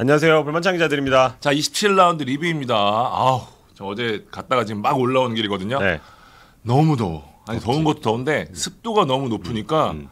안녕하세요. 불만창 기자들입니다. 자, 27라운드 리뷰입니다. 아우, 저 어제 갔다가 지금 막 올라오는 길이거든요. 네. 너무 더워. 아니 덥지. 더운 것도 더운데 음. 습도가 너무 높으니까 음, 음.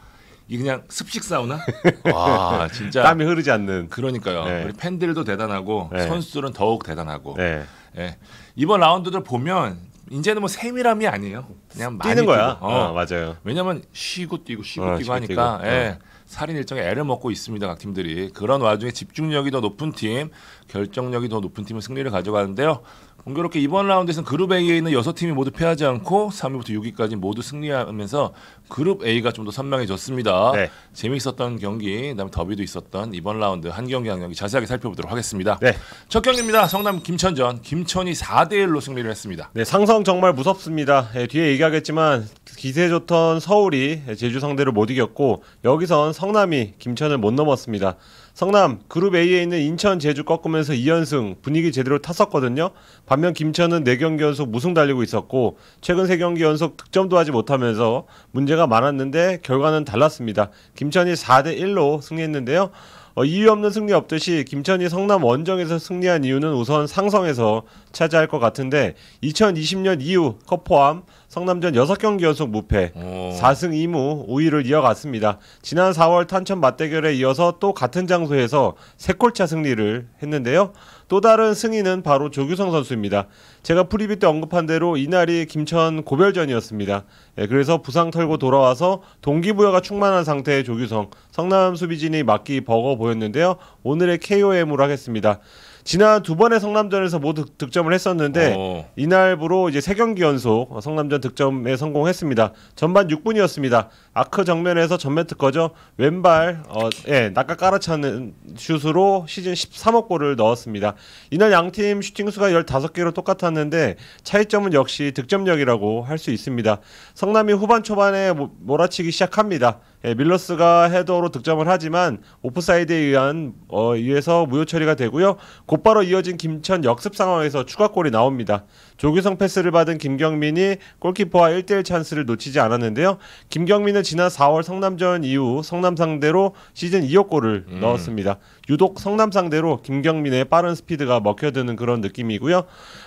이 그냥 습식 사우나? 와 진짜 땀이 흐르지 않는 그러니까요. 네. 우리 팬들도 대단하고 네. 선수들은 더욱 대단하고 네. 예. 이번 라운드들 보면 이제는 뭐 세밀함이 아니에요. 그냥 많이 뛰는 거야. 뛰고. 어. 어, 맞아요. 왜냐면 쉬고 뛰고 쉬고 어, 뛰고 하니까 뛰고. 예. 어. 살인 일정에 애를 먹고 있습니다. 각 팀들이 그런 와중에 집중력이 더 높은 팀, 결정력이 더 높은 팀은 승리를 가져가는데요. 공교롭게 이번 라운드에서는 그룹 A에 있는 여섯 팀이 모두 패하지 않고 3위부터 6위까지 모두 승리하면서 그룹 A가 좀 더 선명해졌습니다. 네. 재미있었던 경기, 그다음에 더비도 있었던 이번 라운드 한 경기 한 경기 자세하게 살펴보도록 하겠습니다. 네. 첫 경기입니다. 성남 김천전. 김천이 4대 1로 승리를 했습니다. 네, 상성 정말 무섭습니다. 예, 뒤에 얘기하겠지만 기세 좋던 서울이 제주 상대를 못 이겼고 여기선 성남이 김천을 못 넘었습니다. 성남 그룹 A에 있는 인천 제주 꺾으면서 2연승 분위기 제대로 탔었거든요. 반면 김천은 4경기 연속 무승 달리고 있었고 최근 3경기 연속 득점도 하지 못하면서 문제가 많았는데 결과는 달랐습니다. 김천이 4대 1로 승리했는데요. 어, 이유 없는 승리 없듯이 김천이 성남 원정에서 승리한 이유는 우선 상성에서 차지할 것 같은데 2020년 이후 컵포함 성남전 6경기 연속 무패, 오. 4승 2무 5위를 이어갔습니다. 지난 4월 탄천 맞대결에 이어서 또 같은 장소에서 3골차 승리를 했는데요. 또 다른 승인은 바로 조규성 선수입니다. 제가 프리뷰 때 언급한 대로 이날이 김천 고별전이었습니다. 예, 그래서 부상 털고 돌아와서 동기부여가 충만한 상태의 조규성, 성남 수비진이 막기 버거 보였는데요. 오늘의 KOM으로 하겠습니다. 지난 두 번의 성남전에서 모두 득점을 했었는데 오. 어. 이날부로 이제 세 경기 연속 성남전 득점에 성공했습니다. 전반 6분이었습니다. 아크 정면에서 전면 특허죠. 왼발 어, 예, 낙가 깔아차는 슛으로 시즌 13억 골을 넣었습니다. 이날 양팀 슈팅 수가 15개로 똑같았는데 차이점은 역시 득점력이라고 할 수 있습니다. 성남이 후반 초반에 몰아치기 시작합니다. 예, 밀러스가 헤더로 득점을 하지만 오프사이드에 의한 어, 의해서 무효 처리가 되고요. 곧바로 이어진 김천 역습 상황에서 추가골이 나옵니다. 조규성 패스를 받은 김경민이 골키퍼와 1대1 찬스를 놓치지 않았는데요. 김경민은 지난 4월 성남전 이후 성남 상대로 시즌 2호 골을 음. 넣었습니다. 유독 성남 상대로 김경민의 빠른 스피드가 먹혀드는 그런 느낌이고요.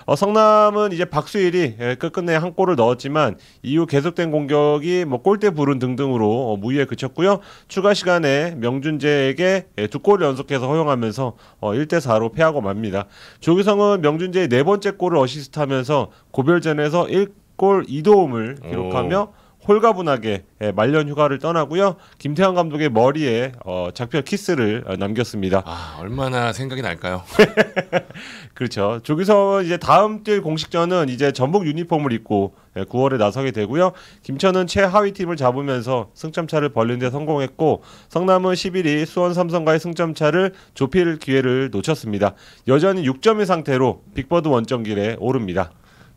어, 성남은 이제 박수일이 예, 끝끝내 한 골을 넣었지만 이후 계속된 공격이 뭐 골대 부른 등등으로 어, 무효 경기에 그쳤고요. 추가 시간에 명준재에게 두 골을 연속해서 허용하면서 1대 어, 4로 패하고 맙니다. 조규성은 명준재의 네 번째 골을 어시스트하면서 고별전에서 1골 2도움을 기록하며 오. 홀가분하게 예, 말년 휴가를 떠나고요. 김태환 감독의 머리에 어, 작별 키스를 어, 남겼습니다. 아 얼마나 생각이 날까요? 그렇죠. 조기성은 이제 다음 뛸 공식전은 이제 전북 유니폼을 입고 9월에 예, 나서게 되고요. 김천은 최하위 팀을 잡으면서 승점차를 벌린 데 성공했고 성남은 11위 수원 삼성과의 승점차를 좁힐 기회를 놓쳤습니다. 여전히 6점의 상태로 빅버드 원정길에 오릅니다.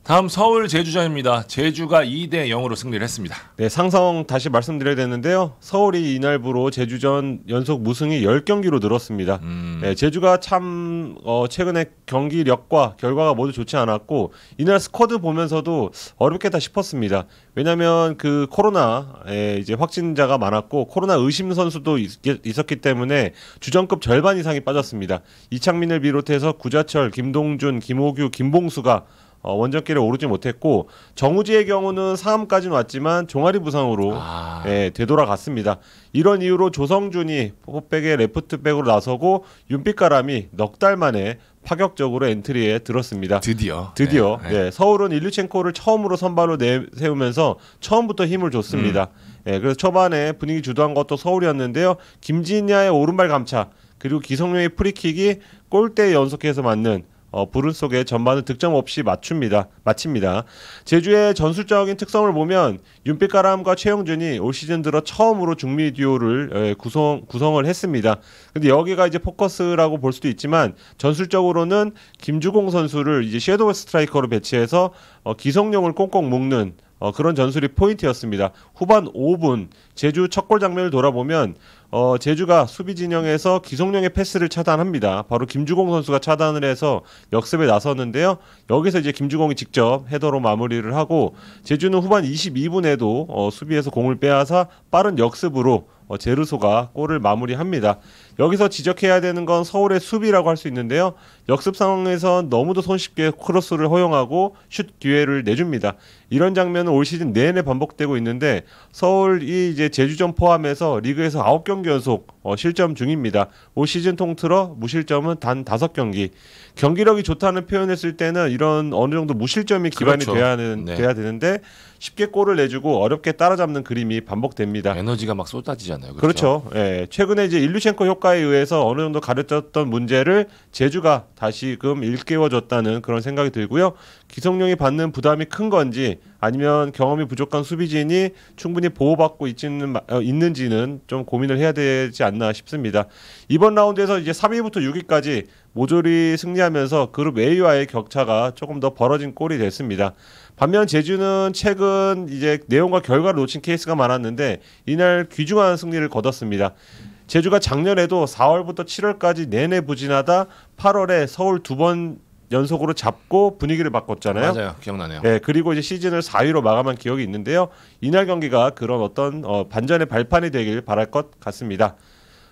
다음 서울 제주전입니다. 제주가 2대 0으로 승리를 했습니다. 네, 상성 다시 말씀드려야 되는데요. 서울이 이날부로 제주전 연속 무승이 10경기로 늘었습니다. 음. 네, 제주가 참 어, 최근에 경기력과 결과가 모두 좋지 않았고 이날 스쿼드 보면서도 어렵겠다 싶었습니다. 왜냐하면 그 코로나 이제 확진자가 많았고 코로나 의심 선수도 있, 었기 때문에 주전급 절반 이상이 빠졌습니다. 이창민을 비롯해서 구자철, 김동준, 김호규, 김봉수가 어, 원정길에 오르지 못했고 정우지의 경우는 4함까지는 왔지만 종아리 부상으로 아... 예, 되돌아갔습니다. 이런 이유로 조성준이 포백의 레프트백으로 나서고 윤빛가람이 넉 달 만에 파격적으로 엔트리에 들었습니다. 드디어. 드디어. 네, 네. 예, 서울은 일류첸코를 처음으로 선발로 내세우면서 처음부터 힘을 줬습니다. 음. 예, 그래서 초반에 분위기 주도한 것도 서울이었는데요. 김진야의 오른발 감차 그리고 기성용의 프리킥이 골대에 연속해서 맞는 어, 불운 속에 전반을 득점 없이 맞춥니다. 마칩니다. 제주의 전술적인 특성을 보면 윤빛가람과 최영준이 올 시즌 들어 처음으로 중미 듀오를 예, 구성 구성을 했습니다. 근데 여기가 이제 포커스라고 볼 수도 있지만 전술적으로는 김주공 선수를 이제 섀도우 스트라이커로 배치해서 어, 기성용을 꽁꽁 묶는 어, 그런 전술이 포인트였습니다. 후반 5분 제주 첫 골 장면을 돌아보면 어, 제주가 수비 진영에서 기성용의 패스를 차단합니다. 바로 김주공 선수가 차단을 해서 역습에 나섰는데요. 여기서 이제 김주공이 직접 헤더로 마무리를 하고 제주는 후반 22분에도 어, 수비에서 공을 빼앗아 빠른 역습으로 어, 제르소가 골을 마무리합니다. 여기서 지적해야 되는 건 서울의 수비라고 할 수 있는데요. 역습 상황에서 너무도 손쉽게 크로스를 허용하고 슛 기회를 내줍니다. 이런 장면은 올 시즌 내내 반복되고 있는데 서울이 이제 제주전 포함해서 리그에서 9경기 연속 어, 실점 중입니다. 올 시즌 통틀어 무실점은 단 5경기. 경기력이 좋다는 표현했을 때는 이런 어느 정도 무실점이 기반이 그렇죠. 돼야, 하는, 네. 돼야 되는데 쉽게 골을 내주고 어렵게 따라잡는 그림이 반복됩니다. 에너지가 막 쏟아지잖아요. 그렇죠. 그렇죠. 예, 최근에 이제 일루첸코 효과 평가에 의해서 어느 정도 가르쳤던 문제를 제주가 다시금 일깨워줬다는 그런 생각이 들고요. 기성용이 받는 부담이 큰 건지 아니면 경험이 부족한 수비진이 충분히 보호받고 있지는, 어, 있는지는 좀 고민을 해야 되지 않나 싶습니다. 이번 라운드에서 이제 3위부터 6위까지 모조리 승리하면서 그룹 A와의 격차가 조금 더 벌어진 꼴이 됐습니다. 반면 제주는 최근 이제 내용과 결과를 놓친 케이스가 많았는데 이날 귀중한 승리를 거뒀습니다. 제주가 작년에도 4월부터 7월까지 내내 부진하다 8월에 서울 두 번 연속으로 잡고 분위기를 바꿨잖아요. 맞아요. 기억나네요. 네, 그리고 이제 시즌을 4위로 마감한 기억이 있는데요. 이날 경기가 그런 어떤 어, 반전의 발판이 되길 바랄 것 같습니다.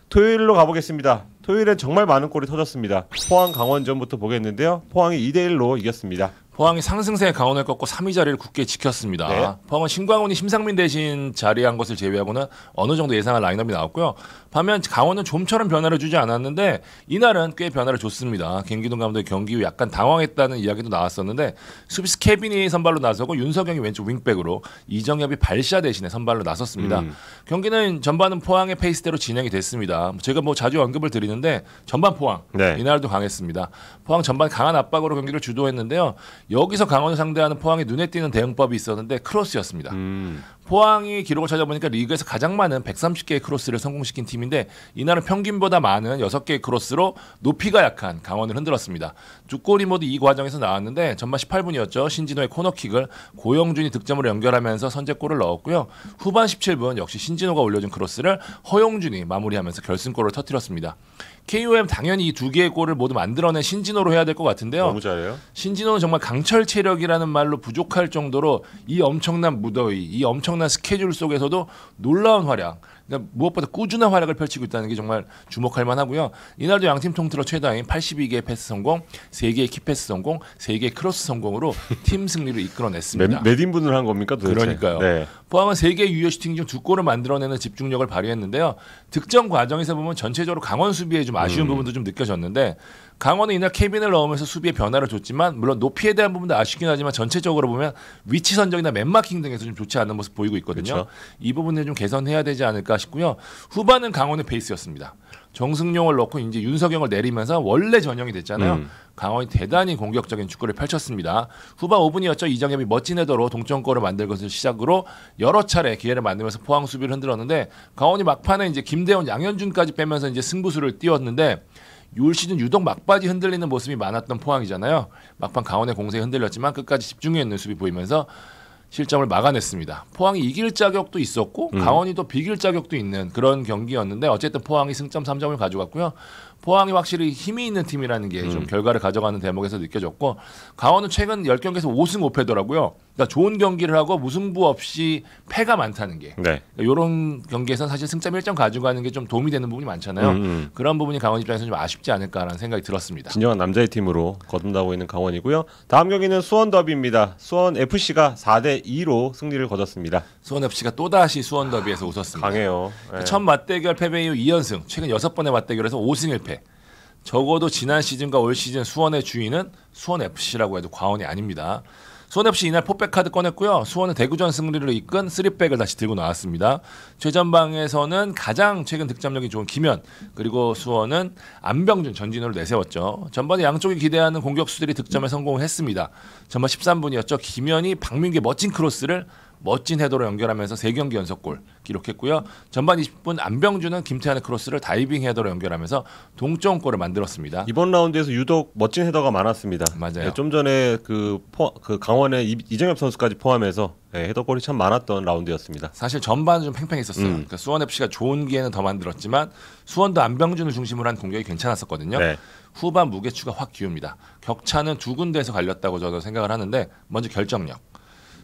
토요일로 가보겠습니다. 토요일엔 정말 많은 골이 터졌습니다. 포항 강원전부터 보겠는데요. 포항이 2대 1로 이겼습니다. 포항이 상승세 에 강원을 꺾고 3위 자리를 굳게 지켰습니다. 네. 포항은 신광훈이 심상민 대신 자리한 것을 제외하고는 어느 정도 예상한 라인업이 나왔고요. 반면 강원은 좀처럼 변화를 주지 않았는데 이날은 꽤 변화를 줬습니다. 김기동 감독의 경기 후 약간 당황했다는 이야기도 나왔었는데 수비스 케빈이 선발로 나서고 윤석영이 왼쪽 윙백으로 이정엽이 발샤 대신에 선발로 나섰습니다. 음. 경기는 전반은 포항의 페이스대로 진행이 됐습니다. 제가 뭐 자주 언급을 드리는데 전반 포항 네. 이날도 강했습니다. 포항 전반 강한 압박으로 경기를 주도했는데요. 여기서 강원을 상대하는 포항이 눈에 띄는 대응법이 있었는데 크로스였습니다. 음. 포항이 기록을 찾아보니까 리그에서 가장 많은 130개의 크로스를 성공시킨 팀인데 이날은 평균보다 많은 6개의 크로스로 높이가 약한 강원을 흔들었습니다. 두 골이 모두 이 과정에서 나왔는데 전반 18분이었죠. 신진호의 코너킥을 고영준이 득점으로 연결하면서 선제골을 넣었고요. 후반 17분 역시 신진호가 올려준 크로스를 허용준이 마무리하면서 결승골을 터뜨렸습니다. KOM 당연히 이 두 개의 골을 모두 만들어낸 신진호로 해야 될 것 같은데요. 너무 잘해요. 신진호는 정말 강철 체력이라는 말로 부족할 정도로 이 엄청난 무더위, 이 엄청난 스케줄 속에서도 놀라운 활약. 그러니까 무엇보다 꾸준한 활약을 펼치고 있다는 게 정말 주목할 만하고요. 이날도 양팀 통틀어 최다인 82개의 패스 성공, 3개의 키패스 성공, 3개의 크로스 성공으로 팀 승리를 이끌어냈습니다. 몇 인분을 한 겁니까 도대체? 그러니까요. 네. 포항은 3개의 유효 슈팅 중 두 골을 만들어내는 집중력을 발휘했는데요. 득점 과정에서 보면 전체적으로 강원 수비에 좀 아쉬운 음. 부분도 좀 느껴졌는데 강원은 이날 케빈을 넣으면서 수비에 변화를 줬지만 물론 높이에 대한 부분도 아쉽긴 하지만 전체적으로 보면 위치 선정이나 맨마킹 등에서 좀 좋지 않은 모습 보이고 있거든요. 그렇죠. 이 부분을 좀 개선해야 되지 않을까 싶고요. 후반은 강원의 베이스였습니다. 정승용을 넣고 이제 윤석영을 내리면서 원래 전형이 됐잖아요. 음. 강원이 대단히 공격적인 축구를 펼쳤습니다. 후반 5분이었죠. 이정엽이 멋진 헤더로 동점골을 만들 것을 시작으로 여러 차례 기회를 만들면서 포항 수비를 흔들었는데 강원이 막판에 이제 김대원, 양현준까지 빼면서 이제 승부수를 띄웠는데 올 시즌 유독 막바지 흔들리는 모습이 많았던 포항이잖아요. 막판 강원의 공세에 흔들렸지만 끝까지 집중해 있는 모습이 보이면서 실점을 막아냈습니다. 포항이 이길 자격도 있었고 음. 강원이 또 비길 자격도 있는 그런 경기였는데 어쨌든 포항이 승점 3점을 가져갔고요. 포항이 확실히 힘이 있는 팀이라는 게좀 음. 결과를 가져가는 대목에서 느껴졌고 강원은 최근 10경기에서 5승 5패더라고요. 그러니까 좋은 경기를 하고 무승부 없이 패가 많다는 게 네. 그러니까 이런 경기에서는 사실 승점 1점 가지고가는게 좀 도움이 되는 부분이 많잖아요. 음음. 음. 그런 부분이 강원 입장에서 좀 아쉽지 않을까라는 생각이 들었습니다. 진정한 남자의 팀으로 거듭나고 있는 강원이고요. 다음 경기는 수원 더비입니다. 수원 FC가 4대 2로 승리를 거뒀습니다. 수원 FC가 또 다시 수원 더비에서 아, 웃었습니다. 강해요. 네. 첫 맞대결 패배 이후 2연승, 최근 6번의 맞대결에서 5승 1패. 적어도 지난 시즌과 올 시즌 수원의 주인은 수원 FC라고 해도 과언이 아닙니다. 손없이 이날 포백카드 꺼냈고요. 수원은 대구전 승리를 이끈 3백을 다시 들고 나왔습니다. 최전방에서는 가장 최근 득점력이 좋은 김현 그리고 수원은 안병준 전진호를 내세웠죠. 전반에 양쪽이 기대하는 공격수들이 득점에 성공했습니다. 전반 13분이었죠. 김현이 박민규의 멋진 크로스를 멋진 헤더로 연결하면서 세경기 연속골 기록했고요. 전반 20분 안병준은 김태환의 크로스를 다이빙 헤더로 연결하면서 동점골을 만들었습니다. 이번 라운드에서 유독 멋진 헤더가 많았습니다. 맞아요. 예, 좀 전에 그, 포, 그 강원의 이, 정엽 선수까지 포함해서 예, 헤더골이 참 많았던 라운드였습니다. 사실 전반은 좀 팽팽했었어요. 음. 그러니까 수원 FC가 좋은 기회는 더 만들었지만 수원도 안병준을 중심으로 한 공격이 괜찮았었거든요. 네. 후반 무게추가 확 기웁니다. 격차는 두 군데에서 갈렸다고 저도 생각을 하는데 먼저 결정력.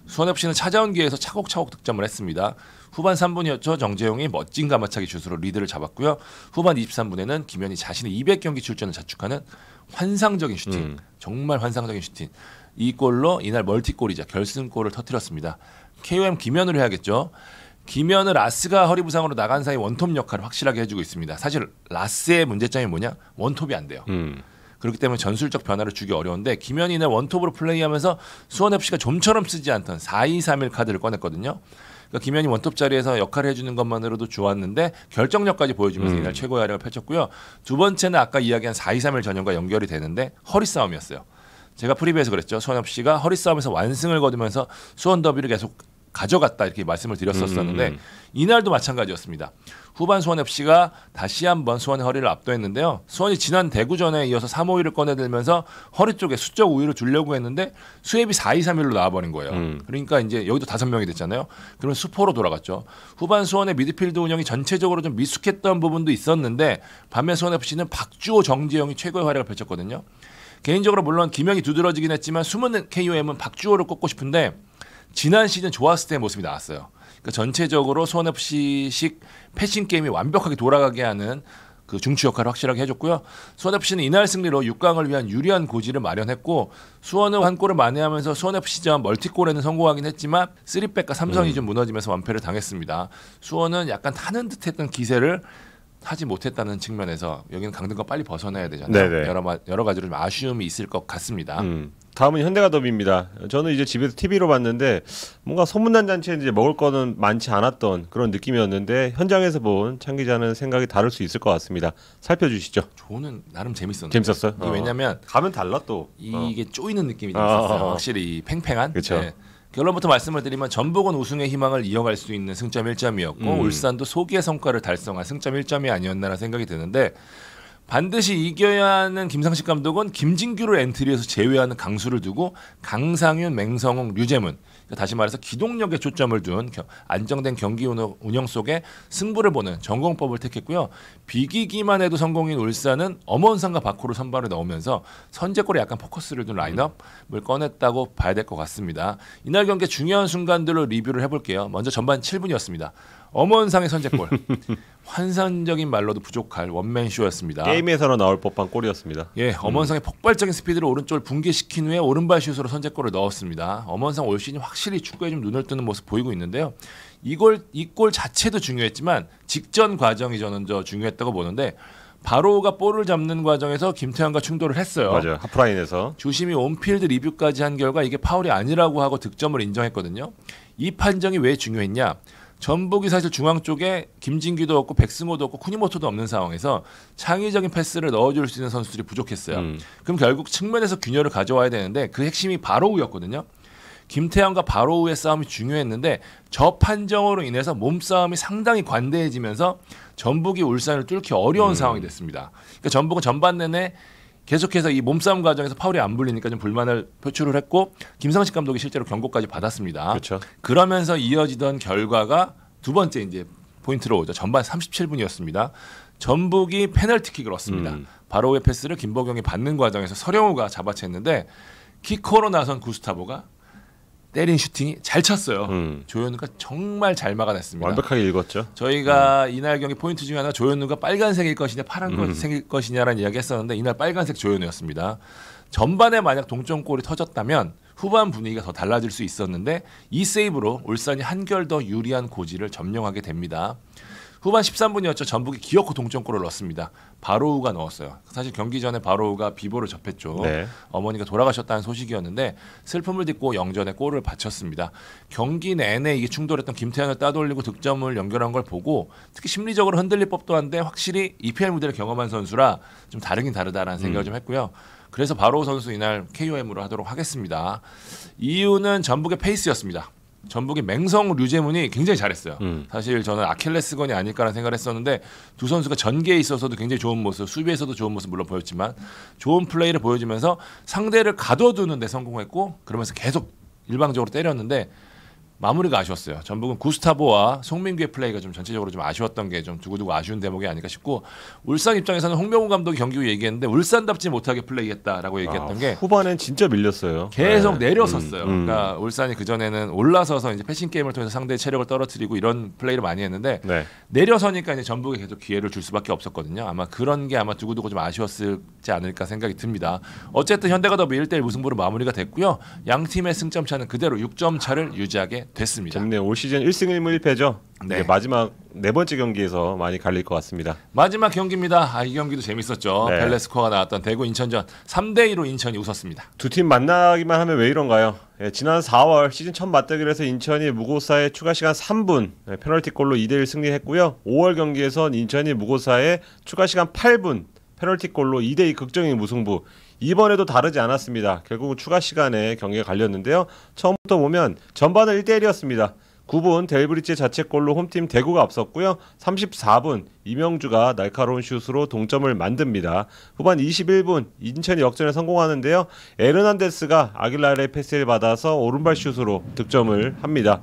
손원 f c 는 찾아온 기회에서 차곡차곡 득점을 했습니다. 후반 3분이었죠. 정재용이 멋진 가마차기 슛으로 리드를 잡았고요. 후반 23분에는 김현이 자신의 200경기 출전을 자축하는 환상적인 슈팅, 음. 정말 환상적인 슈팅. 이 골로 이날 멀티골이자 결승골을 터뜨렸습니다. KOM 김현을 해야겠죠. 김현을 라스가 허리 부상으로 나간 사이 원톱 역할을 확실하게 해주고 있습니다. 사실 라스의 문제점이 뭐냐? 원톱이 안 돼요. 음. 그렇기 때문에 전술적 변화를 주기 어려운데 김현희는 원톱으로 플레이하면서 수원 FC가 좀처럼 쓰지 않던 4-2-3-1 카드를 꺼냈거든요. 그러니까 김현희 원톱 자리에서 역할을 해주는 것만으로도 좋았는데 결정력까지 보여주면서 음. 이날 최고의 활약을 펼쳤고요. 두 번째는 아까 이야기한 4-2-3-1 전형과 연결이 되는데 허리 싸움이었어요. 제가 프리뷰에서 그랬죠. 수원엽 씨가 허리 싸움에서 완승을 거두면서 수원 더비를 계속 가져갔다 이렇게 말씀을 드렸었었는데 음. 이날도 마찬가지였습니다. 후반 수원 FC가 다시 한번 수원의 허리를 압도했는데요. 수원이 지난 대구전에 이어서 3, 5위를 꺼내들면서 허리 쪽에 수적 우위를 주려고 했는데 수협이 4, 2, 3, 1로 나와버린 거예요. 음. 그러니까 이제 여기도 다섯 명이 됐잖아요. 그러면 수포로 돌아갔죠. 후반 수원의 미드필드 운영이 전체적으로 좀 미숙했던 부분도 있었는데 반면 수원 FC는 박주호, 정재영이 최고의 활약을 펼쳤거든요. 개인적으로 물론 기명이 두드러지긴 했지만 숨은 KOM은 박주호를 꼽고 싶은데 지난 시즌 좋았을 때의 모습이 나왔어요. 그러니까 전체적으로 손해프시식 패싱 게임이 완벽하게 돌아가게 하는 그 중추 역할을 확실하게 해줬고요. 수원 f 는 이날 승리로 6강을 위한 유리한 고지를 마련했고 수원은 한 골을 만회하면서 수원 f 전 멀티골에는 성공하긴 했지만 3백과 삼성이 음. 좀 무너지면서 완패를 당했습니다. 수원은 약간 타는 듯했던 기세를 하지 못했다는 측면에서 여기는 강등과 빨리 벗어나야 되잖아요. 여러 여러 가지로 아쉬움이 있을 것 같습니다. 음. 다음은 현대가 더비입니다. 저는 이제 집에서 TV로 봤는데 뭔가 소문난 잔치에 이제 먹을 거는 많지 않았던 그런 느낌이었는데 현장에서 본창 기자는 생각이 다를 수 있을 것 같습니다. 살펴주시죠. 저는 나름 재밌었는데. 재밌었어요? 어. 왜냐면 가면 달라 또. 이게 어. 쪼이는 느낌이 좀 있었어요. 어. 확실히 팽팽한. 그렇죠. 네. 결론부터 말씀을 드리면 전북은 우승의 희망을 이어갈 수 있는 승점 1점이었고 음. 울산도 소기의 성과를 달성한 승점 1점이 아니었나라는 생각이 드는데 반드시 이겨야 하는 김상식 감독은 김진규를 엔트리에서 제외하는 강수를 두고 강상윤, 맹성웅, 류재문 그 다시 말해서 기동력에 초점을 둔 안정된 경기 운영 속에 승부를 보는 전공법을 택했고요. 비기기만 해도 성공인 울산은 엄원상과 바코를 선발을 넣으면서 선제골에 약간 포커스를 둔 라인업을 꺼냈다고 봐야 될 것 같습니다. 이날 경기 중요한 순간들로 리뷰를 해볼게요. 먼저 전반 7분이었습니다. 엄원상의 선제골. 환상적인 말로도 부족할 원맨쇼였습니다. 게임에서나 나올 법한 골이었습니다. 예, 엄원상의 음. 폭발적인 스피드를 오른쪽을 붕괴시킨 후에 오른발 슛으로 선제골을 넣었습니다. 엄원상 올 시즌 확실히 축구에 좀 눈을 뜨는 모습 보이고 있는데요. 이골 이골 자체도 중요했지만 직전 과정이 저는 저 중요했다고 보는데 바로가 볼을 잡는 과정에서 김태환과 충돌을 했어요. 맞아요. 하프라인에서 주심이 온필드 리뷰까지 한 결과 이게 파울이 아니라고 하고 득점을 인정했거든요. 이 판정이 왜 중요했냐? 전북이 사실 중앙 쪽에 김진규도 없고 백승모도 없고 쿠니모토도 없는 상황에서 창의적인 패스를 넣어줄 수 있는 선수들이 부족했어요. 음. 그럼 결국 측면에서 균열을 가져와야 되는데 그 핵심이 바로우였거든요. 김태환과 바로우의 싸움이 중요했는데 저 판정으로 인해서 몸싸움이 상당히 관대해지면서 전북이 울산을 뚫기 어려운 음. 상황이 됐습니다. 그러니까 전북은 전반 내내 계속해서 이 몸싸움 과정에서 파울이 안 불리니까 좀 불만을 표출을 했고 김상식 감독이 실제로 경고까지 받았습니다. 그렇죠. 그러면서 이어지던 결과가 두 번째 이제 포인트로 오죠. 전반 37분이었습니다. 전북이 페널티킥을 얻습니다. 음. 바로의 패스를 김보경이 받는 과정에서 서령우가 잡아챘는데 키커로 나선 구스타보가 때린 슈팅이 잘 찼어요. 음. 조현우가 정말 잘 막아냈습니다. 완벽하게 읽었죠. 저희가 음. 이날 경기 포인트 중에 하나 조현우가 빨간색일 것이냐 파란색일 음. 것이냐라는 이야기했었는데 이날 빨간색 조현우였습니다. 전반에 만약 동점골이 터졌다면 후반 분위기가 더 달라질 수 있었는데 이 세이브로 울산이 한결 더 유리한 고지를 점령하게 됩니다. 후반 13분이었죠. 전북이 기어코 동점골을 넣었습니다. 바로우가 넣었어요. 사실 경기 전에 바로우가 비보를 접했죠. 네. 어머니가 돌아가셨다는 소식이었는데 슬픔을 딛고 영전에 골을 바쳤습니다. 경기 내내 이게 충돌했던 김태현을 따돌리고 득점을 연결한 걸 보고 특히 심리적으로 흔들릴 법도 한데 확실히 EPL 무대를 경험한 선수라 좀 다르긴 다르다라는 생각을 음. 좀 했고요. 그래서 바로우 선수 이날 KOM으로 하도록 하겠습니다. 이유는 전북의 페이스였습니다. 전북의 맹성 류재문이 굉장히 잘했어요. 음. 사실 저는 아킬레스건이 아닐까라는 생각을 했었는데 두 선수가 전개에 있어서도 굉장히 좋은 모습, 수비에서도 좋은 모습 물론 보였지만 좋은 플레이를 보여주면서 상대를 가둬두는 데 성공했고 그러면서 계속 일방적으로 때렸는데 마무리가 아쉬웠어요. 전북은 구스타보와 송민규의 플레이가 좀 전체적으로 좀 아쉬웠던 게 좀 두고두고 아쉬운 대목이 아닐까 싶고 울산 입장에서는 홍명훈 감독이 경기 후 얘기했는데 울산답지 못하게 플레이했다라고 얘기했던 아, 게 후반엔 진짜 밀렸어요. 계속 네. 내려섰어요. 음, 음. 그러니까 울산이 그 전에는 올라서서 이제 패싱 게임을 통해서 상대의 체력을 떨어뜨리고 이런 플레이를 많이 했는데 네. 내려서니까 이제 전북이 계속 기회를 줄 수밖에 없었거든요. 아마 그런 게 아마 두고두고 좀 아쉬웠을지 않을까 생각이 듭니다. 어쨌든 현대가 더비 1대1 뭐 무승부로 마무리가 됐고요. 양 팀의 승점 차는 그대로 6점 차를 유지하게 됐습니다. 좋네요. 올 시즌 1승 1무 1패죠. 네. 마지막 네 번째 경기에서 많이 갈릴 것 같습니다. 마지막 경기입니다. 아, 이 경기도 재밌었죠. 네. 벨레스코가 나왔던 대구 인천전 3대 2로 인천이 웃었습니다. 두 팀 만나기만 하면 왜 이런가요? 예, 지난 4월 시즌 첫 맞대결에서 인천이 무고사의 추가 시간 3분 예, 페널티골로 2대 1 승리했고요. 5월 경기에선 인천이 무고사의 추가 시간 8분 페널티골로 2대2 극적인 무승부. 이번에도 다르지 않았습니다. 결국은 추가 시간에 경기가 갈렸는데요. 처음부터 보면 전반은 1대1이었습니다. 9분 델브리치 자책골로 홈팀 대구가 앞섰고요. 34분 이명주가 날카로운 슛으로 동점을 만듭니다. 후반 21분 인천이 역전에 성공하는데요. 에르난데스가 아길라르의 패스를 받아서 오른발 슛으로 득점을 합니다.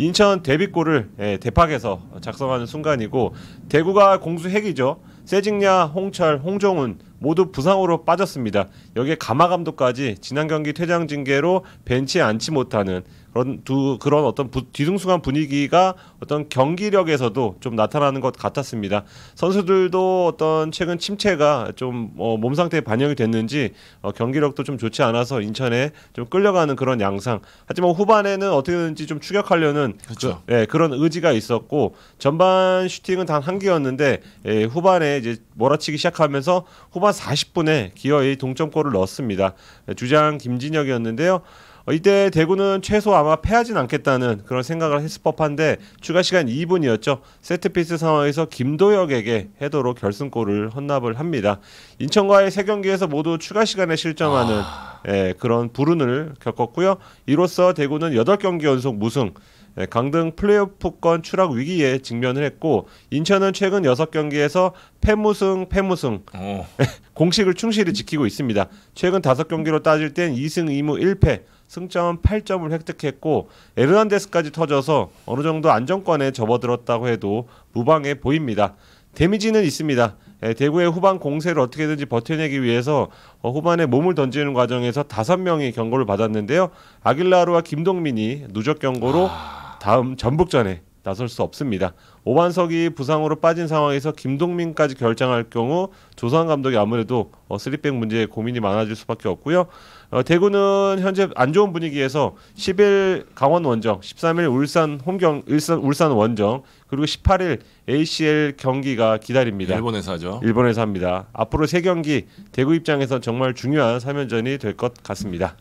인천 데뷔골을 예, 대팍에서 작성하는 순간이고 대구가 공수 핵이죠. 세징야, 홍철, 홍종훈 모두 부상으로 빠졌습니다. 여기에 가마 감독까지 지난 경기 퇴장 징계로 벤치에 앉지 못하는 그런 두 그런 어떤 부, 뒤숭숭한 분위기가 어떤 경기력에서도 좀 나타나는 것 같았습니다. 선수들도 어떤 최근 침체가 좀몸 어, 상태에 반영이 됐는지 어, 경기력도 좀 좋지 않아서 인천에 좀 끌려가는 그런 양상. 하지만 후반에는 어떻게든지 좀 추격하려는 그, 그렇죠. 그, 예, 그런 의지가 있었고 전반 슈팅은 단 한 개였는데 예, 후반에 이제 몰아치기 시작하면서 후반 40분에 기어이 동점골을 넣었습니다. 주장 김진혁이었는데요. 어, 이때 대구는 최소 아마 패하진 않겠다는 그런 생각을 했을 법한데 추가 시간 2분이었죠. 세트피스 상황에서 김도혁에게 헤더로 결승골을 헌납을 합니다. 인천과의 세 경기에서 모두 추가 시간에 실점하는 아... 예, 그런 불운을 겪었고요. 이로써 대구는 8경기 연속 무승 예, 강등 플레이오프권 추락 위기에 직면을 했고 인천은 최근 6경기에서 패무승 패무승 어. 예, 공식을 충실히 지키고 있습니다. 최근 5경기로 따질 땐 2승 2무 1패 승점 8점을 획득했고 에르난데스까지 터져서 어느 정도 안정권에 접어들었다고 해도 무방해 보입니다. 데미지는 있습니다. 예, 대구의 후반 공세를 어떻게든지 버텨내기 위해서 어, 후반에 몸을 던지는 과정에서 다섯 명이 경고를 받았는데요. 아길라르와 김동민이 누적 경고로 아... 다음 전북전에 나설 수 없습니다. 오반석이 부상으로 빠진 상황에서 김동민까지 결정할 경우 조상 감독이 아무래도 어, 스리백 문제에 고민이 많아질 수밖에 없고요. 어, 대구는 현재 안 좋은 분위기에서 10일 강원 원정, 13일 울산 홈경 일산 울산 원정, 그리고 18일 ACL 경기가 기다립니다. 일본에서 하죠. 일본에서 합니다. 앞으로 세 경기 대구 입장에선 정말 중요한 3연전이 될 것 같습니다.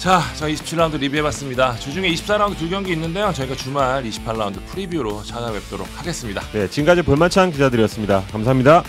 자, 저희 27라운드 리뷰해봤습니다. 주중에 24라운드 두 경기 있는데요. 저희가 주말 28라운드 프리뷰로 찾아뵙도록 하겠습니다. 네, 지금까지 볼만찬 기자들이었습니다. 감사합니다.